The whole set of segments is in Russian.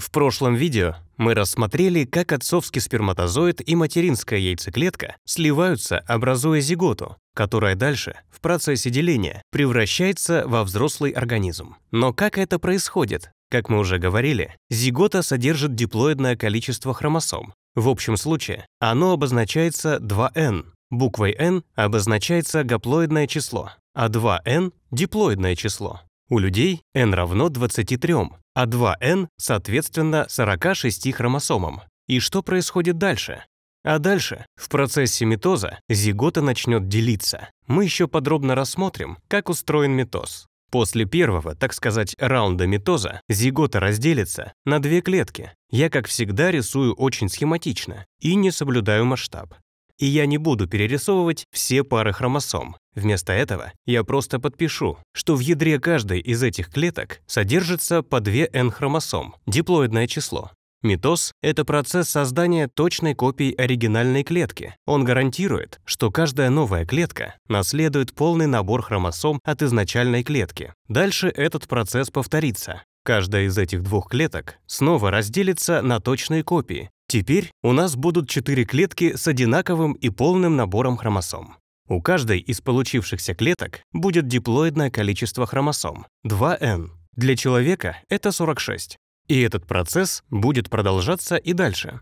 В прошлом видео мы рассмотрели, как отцовский сперматозоид и материнская яйцеклетка сливаются, образуя зиготу, которая дальше, в процессе деления, превращается во взрослый организм. Но как это происходит? Как мы уже говорили, зигота содержит диплоидное количество хромосом. В общем случае оно обозначается 2n. Буквой n обозначается гаплоидное число, а 2n — диплоидное число. У людей n равно 23, а 2n соответственно 46 хромосомам. И что происходит дальше? А дальше, в процессе митоза, зигота начнет делиться. Мы еще подробно рассмотрим, как устроен митоз. После первого, так сказать, раунда митоза зигота разделится на две клетки. Я, как всегда, рисую очень схематично и не соблюдаю масштаб и я не буду перерисовывать все пары хромосом. Вместо этого я просто подпишу, что в ядре каждой из этих клеток содержится по 2 N-хромосом, диплоидное число. Митоз — это процесс создания точной копии оригинальной клетки. Он гарантирует, что каждая новая клетка наследует полный набор хромосом от изначальной клетки. Дальше этот процесс повторится. Каждая из этих двух клеток снова разделится на точные копии, Теперь у нас будут четыре клетки с одинаковым и полным набором хромосом. У каждой из получившихся клеток будет диплоидное количество хромосом — 2n. Для человека это 46. И этот процесс будет продолжаться и дальше.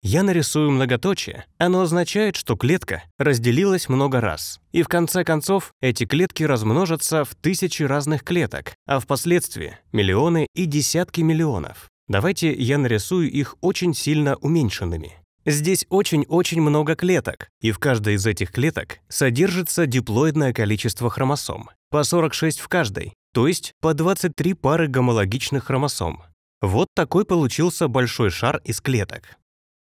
Я нарисую многоточие. Оно означает, что клетка разделилась много раз. И в конце концов эти клетки размножатся в тысячи разных клеток, а впоследствии — миллионы и десятки миллионов. Давайте я нарисую их очень сильно уменьшенными. Здесь очень-очень много клеток, и в каждой из этих клеток содержится диплоидное количество хромосом, по 46 в каждой, то есть по 23 пары гомологичных хромосом. Вот такой получился большой шар из клеток.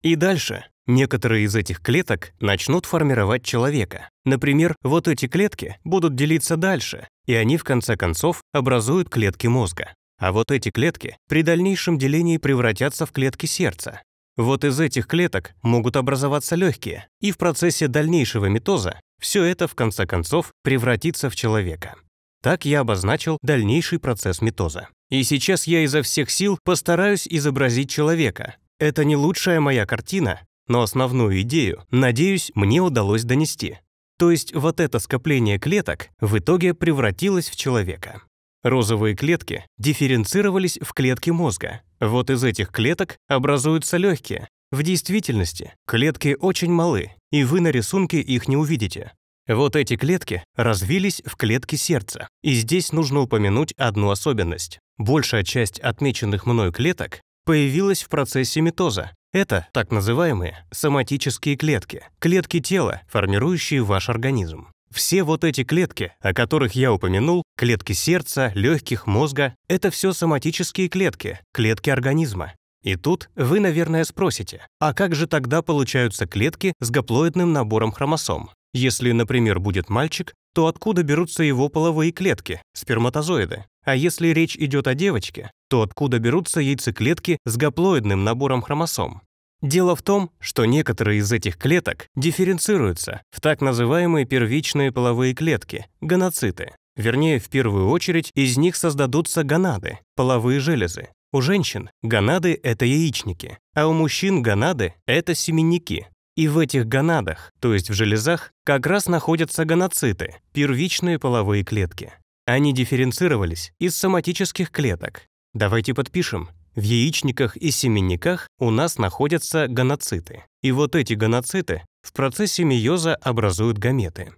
И дальше некоторые из этих клеток начнут формировать человека. Например, вот эти клетки будут делиться дальше, и они в конце концов образуют клетки мозга. А вот эти клетки при дальнейшем делении превратятся в клетки сердца. Вот из этих клеток могут образоваться легкие, и в процессе дальнейшего митоза все это, в конце концов, превратится в человека. Так я обозначил дальнейший процесс митоза. И сейчас я изо всех сил постараюсь изобразить человека. Это не лучшая моя картина, но основную идею, надеюсь, мне удалось донести. То есть вот это скопление клеток в итоге превратилось в человека. Розовые клетки дифференцировались в клетки мозга. Вот из этих клеток образуются легкие. В действительности клетки очень малы, и вы на рисунке их не увидите. Вот эти клетки развились в клетки сердца. И здесь нужно упомянуть одну особенность. Большая часть отмеченных мной клеток появилась в процессе митоза. Это так называемые соматические клетки, клетки тела, формирующие ваш организм. Все вот эти клетки, о которых я упомянул, клетки сердца, легких, мозга, это все соматические клетки, клетки организма. И тут вы, наверное, спросите, а как же тогда получаются клетки с гаплоидным набором хромосом? Если, например, будет мальчик, то откуда берутся его половые клетки, сперматозоиды? А если речь идет о девочке, то откуда берутся яйцеклетки с гаплоидным набором хромосом? Дело в том, что некоторые из этих клеток дифференцируются в так называемые первичные половые клетки – гоноциты. Вернее, в первую очередь из них создадутся гонады – половые железы. У женщин гонады – это яичники, а у мужчин гонады – это семенники. И в этих гонадах, то есть в железах, как раз находятся гоноциты – первичные половые клетки. Они дифференцировались из соматических клеток. Давайте подпишем, в яичниках и семенниках у нас находятся гоноциты. И вот эти гоноциты в процессе мейоза образуют гаметы.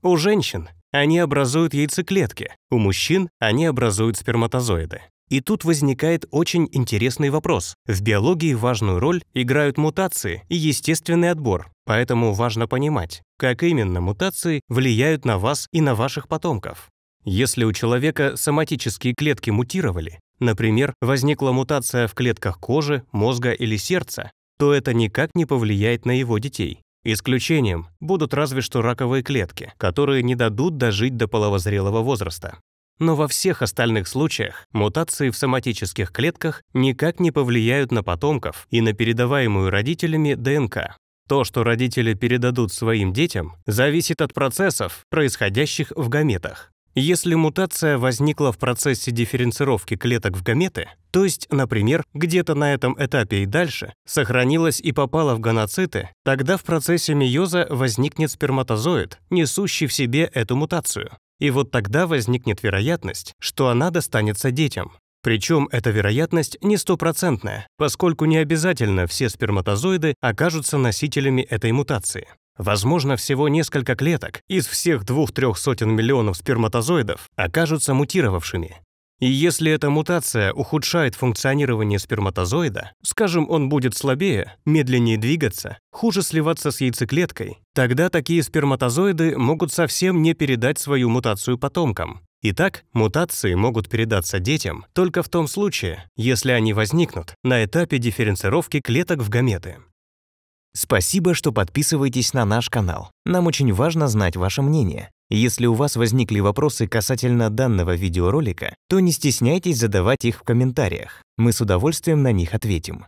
У женщин они образуют яйцеклетки, у мужчин они образуют сперматозоиды. И тут возникает очень интересный вопрос. В биологии важную роль играют мутации и естественный отбор, поэтому важно понимать, как именно мутации влияют на вас и на ваших потомков. Если у человека соматические клетки мутировали, например, возникла мутация в клетках кожи, мозга или сердца, то это никак не повлияет на его детей. Исключением будут разве что раковые клетки, которые не дадут дожить до половозрелого возраста. Но во всех остальных случаях мутации в соматических клетках никак не повлияют на потомков и на передаваемую родителями ДНК. То, что родители передадут своим детям, зависит от процессов, происходящих в гаметах. Если мутация возникла в процессе дифференцировки клеток в гаметы, то есть, например, где-то на этом этапе и дальше, сохранилась и попала в гоноциты, тогда в процессе мейоза возникнет сперматозоид, несущий в себе эту мутацию. И вот тогда возникнет вероятность, что она достанется детям. Причем эта вероятность не стопроцентная, поскольку не обязательно все сперматозоиды окажутся носителями этой мутации. Возможно, всего несколько клеток из всех двух-трех сотен миллионов сперматозоидов окажутся мутировавшими. И если эта мутация ухудшает функционирование сперматозоида, скажем, он будет слабее, медленнее двигаться, хуже сливаться с яйцеклеткой, тогда такие сперматозоиды могут совсем не передать свою мутацию потомкам. Итак, мутации могут передаться детям только в том случае, если они возникнут на этапе дифференцировки клеток в гаметы. Спасибо, что подписываетесь на наш канал. Нам очень важно знать ваше мнение. Если у вас возникли вопросы касательно данного видеоролика, то не стесняйтесь задавать их в комментариях. Мы с удовольствием на них ответим.